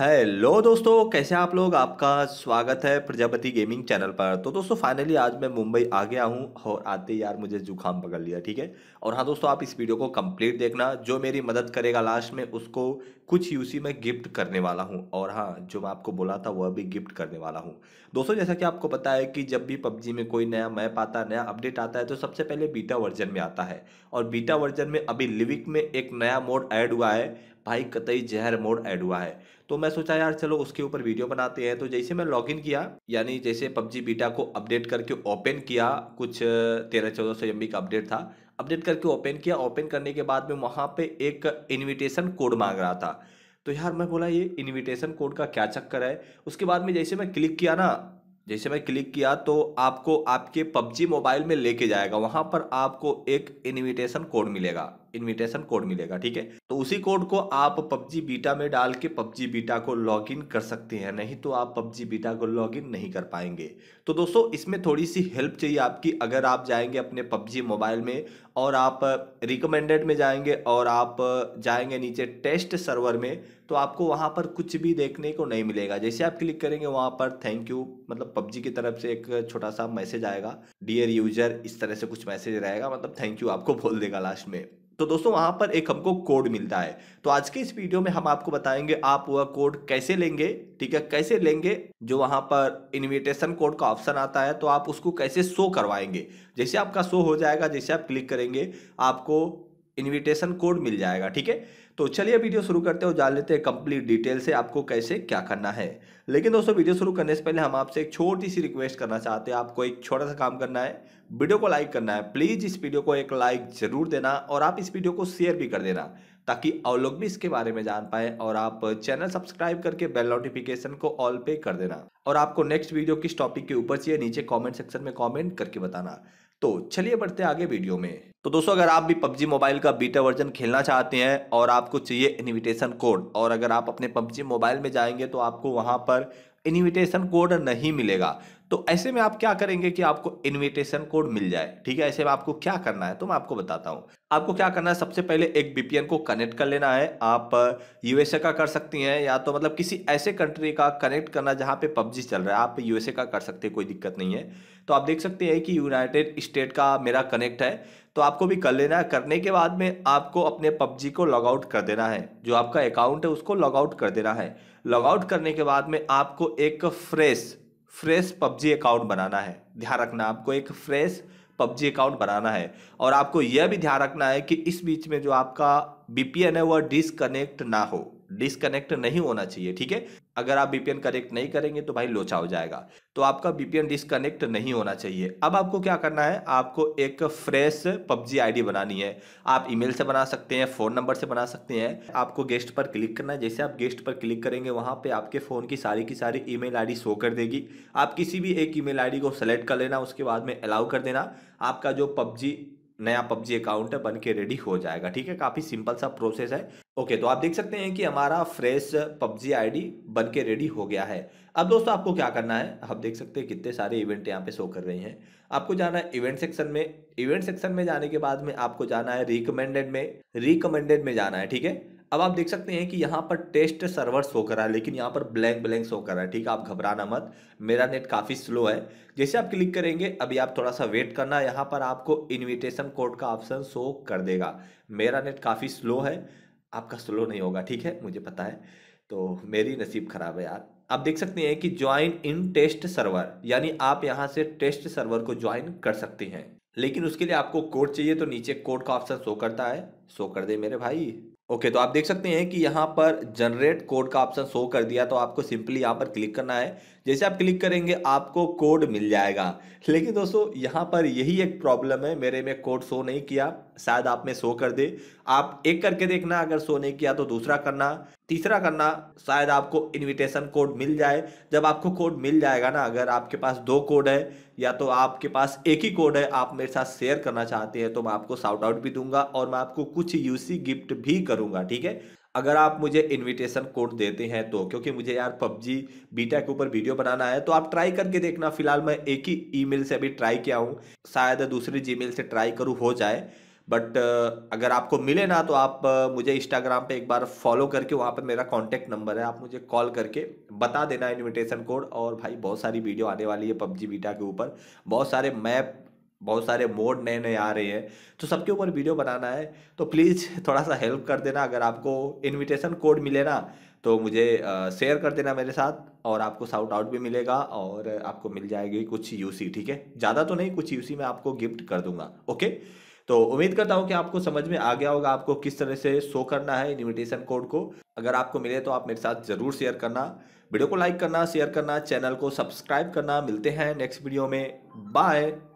hello दोस्तों कैसे आप लोग आपका स्वागत है प्रजापति गेमिंग चैनल पर तो दोस्तों फाइनली आज मैं मुंबई आ गया हूं और आते यार मुझे जुकाम पकड़ लिया ठीक है और हाँ दोस्तों आप इस वीडियो को कंप्लीट देखना जो मेरी मदद करेगा लास्ट में उसको कुछ यूसी में गिफ्ट करने वाला हूं और हाँ जो मैं आपको बोला था वह भी गिफ्ट करने वाला हूँ दोस्तों जैसा कि आपको पता है कि जब भी पबजी में कोई नया मैप आता है नया अपडेट आता है तो सबसे पहले बीटा वर्जन में आता है और बीटा वर्जन में अभी लिविक में एक नया मोड ऐड हुआ है भाई कतई जहर मोड ऐड हुआ है तो मैं सोचा यार चलो उसके ऊपर वीडियो बनाते हैं तो जैसे मैं लॉगिन किया यानी जैसे पबजी बीटा को अपडेट करके ओपन किया कुछ तेरह चौदह सौ एम का अपडेट था अपडेट करके ओपन किया ओपन करने के बाद में वहाँ पे एक इनविटेशन कोड मांग रहा था तो यार मैं बोला ये इनविटेशन कोड का क्या चक्कर है उसके बाद में जैसे मैं क्लिक किया ना जैसे मैं क्लिक किया तो आपको आपके पबजी मोबाइल में लेके जाएगा वहाँ पर आपको एक इन्विटेशन कोड मिलेगा इनविटेशन कोड मिलेगा ठीक है तो उसी कोड को आप पबजी बीटा में डाल के पबजी बीटा को लॉग इन कर सकते हैं नहीं तो आप पबजी बीटा को लॉग इन नहीं कर पाएंगे तो दोस्तों इसमें थोड़ी सी हेल्प चाहिए आपकी अगर आप जाएंगे अपने पबजी मोबाइल में और आप रिकमेंडेड में जाएंगे और आप जाएंगे नीचे टेस्ट सर्वर में तो आपको वहाँ पर कुछ भी देखने को नहीं मिलेगा जैसे आप क्लिक करेंगे वहाँ पर थैंक यू मतलब पबजी की तरफ से एक छोटा सा मैसेज आएगा डियर यूजर इस तरह से कुछ मैसेज रहेगा मतलब थैंक यू आपको बोल देगा लास्ट में तो दोस्तों वहां पर एक हमको कोड मिलता है तो आज के इस वीडियो में हम आपको बताएंगे आप वह कोड कैसे लेंगे ठीक है कैसे लेंगे जो वहां पर इन्विटेशन कोड का ऑप्शन आता है तो आप उसको कैसे शो करवाएंगे जैसे आपका शो हो जाएगा जैसे आप क्लिक करेंगे आपको इन्विटेशन कोड मिल जाएगा ठीक है तो चलिए वीडियो शुरू करते हो जान लेते हैं कंप्लीट डिटेल से आपको कैसे क्या करना है लेकिन दोस्तों वीडियो शुरू करने से पहले हम आपसे एक छोटी सी रिक्वेस्ट करना चाहते हैं आपको एक छोटा सा काम करना है वीडियो को लाइक करना है प्लीज़ इस वीडियो को एक लाइक जरूर देना और आप इस वीडियो को शेयर भी कर देना ताकि और लोग भी इसके बारे में जान पाए और आप चैनल सब्सक्राइब करके बेल नोटिफिकेशन को ऑल पे कर देना और आपको नेक्स्ट वीडियो किस टॉपिक के ऊपर चाहिए नीचे कमेंट सेक्शन में कमेंट करके बताना तो चलिए बढ़ते आगे वीडियो में तो दोस्तों अगर आप भी पबजी मोबाइल का बीटा वर्जन खेलना चाहते हैं और आप आपको चाहिए इन्विटेशन कोड और अगर आप अपने पबजी मोबाइल में जाएंगे तो आपको वहाँ पर इन्विटेशन कोड नहीं मिलेगा तो ऐसे में आप क्या करेंगे कि आपको इन्विटेशन कोड मिल जाए ठीक है ऐसे में आपको क्या करना है तो मैं आपको बताता हूँ आपको क्या करना है सबसे पहले एक बीपीएन को कनेक्ट कर लेना है आप यूएसए का कर सकती हैं या तो मतलब किसी ऐसे कंट्री का कनेक्ट करना जहाँ पे पबजी चल रहा है आप यूएसए का कर सकते हैं कोई दिक्कत नहीं है तो आप देख सकते हैं कि यूनाइटेड स्टेट का मेरा कनेक्ट है तो आपको भी कर लेना है करने के बाद में आपको अपने पबजी को लॉग आउट कर देना है जो आपका अकाउंट है उसको लॉग आउट कर देना है लॉग आउट करने के बाद में आपको एक फ्रेश फ्रेश पबजी अकाउंट बनाना है ध्यान रखना आपको एक फ्रेश पबजी अकाउंट बनाना है और आपको यह भी ध्यान रखना है कि इस बीच में जो आपका बी है वह डिसकनेक्ट ना हो डिसकनेक्ट नहीं होना चाहिए ठीक है अगर आप बीपीएन कनेक्ट नहीं करेंगे तो भाई लोचा हो जाएगा तो आपका बीपीएन डिसकनेक्ट नहीं होना चाहिए अब आपको क्या करना है आपको एक फ्रेश पबजी आईडी बनानी है आप ईमेल से बना सकते हैं फ़ोन नंबर से बना सकते हैं आपको गेस्ट पर क्लिक करना है जैसे आप गेस्ट पर क्लिक करेंगे वहाँ पर आपके फ़ोन की सारी की सारी ई मेल शो कर देगी आप किसी भी एक ई मेल को सेलेक्ट कर लेना उसके बाद में अलाउ कर देना आपका जो पबजी नया पबजी अकाउंट बन के रेडी हो जाएगा ठीक है काफ़ी सिंपल सा प्रोसेस है ओके तो आप देख सकते हैं कि हमारा फ्रेश पबजी आईडी बन के रेडी हो गया है अब दोस्तों आपको क्या करना है आप देख सकते हैं कितने सारे इवेंट यहाँ पे शो कर रहे हैं आपको जाना है इवेंट सेक्शन में इवेंट सेक्शन में जाने के बाद में आपको जाना है रिकमेंडेड में रिकमेंडेड में जाना है ठीक है अब आप देख सकते हैं कि यहाँ पर टेस्ट सर्वर शो कर रहा है लेकिन यहाँ पर ब्लैंक ब्लैंक शो कर रहा है ठीक है आप घबराना मत मेरा नेट काफ़ी स्लो है जैसे आप क्लिक करेंगे अभी आप थोड़ा सा वेट करना यहाँ पर आपको इन्विटेशन कोड का ऑप्शन शो कर देगा मेरा नेट काफ़ी स्लो है आपका स्लो नहीं होगा ठीक है मुझे पता है तो मेरी नसीब ख़राब है यार आप देख सकते हैं कि ज्वाइन इन टेस्ट सर्वर यानी आप यहाँ से टेस्ट सर्वर को ज्वाइन कर सकते हैं लेकिन उसके लिए आपको कोड चाहिए तो नीचे कोड का ऑप्शन शो करता है शो कर दे मेरे भाई ओके okay, तो आप देख सकते हैं कि यहाँ पर जनरेट कोड का ऑप्शन शो कर दिया तो आपको सिंपली यहाँ पर क्लिक करना है जैसे आप क्लिक करेंगे आपको कोड मिल जाएगा लेकिन दोस्तों यहाँ पर यही एक प्रॉब्लम है मेरे में कोड शो नहीं किया शायद आप में शो कर दे आप एक करके देखना अगर शो नहीं किया तो दूसरा करना तीसरा करना शायद आपको इनविटेशन कोड मिल जाए जब आपको कोड मिल जाएगा ना अगर आपके पास दो कोड है या तो आपके पास एक ही कोड है आप मेरे साथ शेयर करना चाहते हैं तो मैं आपको साउट आउट भी दूंगा और मैं आपको कुछ यूसी गिफ्ट भी करूंगा ठीक है अगर आप मुझे इनविटेशन कोड देते हैं तो क्योंकि मुझे यार पबजी बीटा के ऊपर वीडियो बनाना है तो आप ट्राई करके देखना फिलहाल मैं एक ही ईमेल से अभी ट्राई किया हूँ शायद दूसरी जीमेल से ट्राई करूँ हो जाए बट uh, अगर आपको मिले ना तो आप uh, मुझे इंस्टाग्राम पे एक बार फॉलो करके वहाँ पर मेरा कॉन्टैक्ट नंबर है आप मुझे कॉल करके बता देना इन्विटेशन कोड और भाई बहुत सारी वीडियो आने वाली है पबजी बीटा के ऊपर बहुत सारे मैप बहुत सारे मोड नए नए आ रहे हैं तो सबके ऊपर वीडियो बनाना है तो प्लीज़ थोड़ा सा हेल्प कर देना अगर आपको इनविटेशन कोड मिले ना तो मुझे शेयर uh, कर देना मेरे साथ और आपको साउट आउट भी मिलेगा और आपको मिल जाएगी कुछ यूसी ठीक है ज़्यादा तो नहीं कुछ यूसी मैं आपको गिफ्ट कर दूंगा ओके तो उम्मीद करता हूँ कि आपको समझ में आ गया होगा आपको किस तरह से शो करना है इन्विटेशन कोड को अगर आपको मिले तो आप मेरे साथ ज़रूर शेयर करना वीडियो को लाइक करना शेयर करना चैनल को सब्सक्राइब करना मिलते हैं नेक्स्ट वीडियो में बाय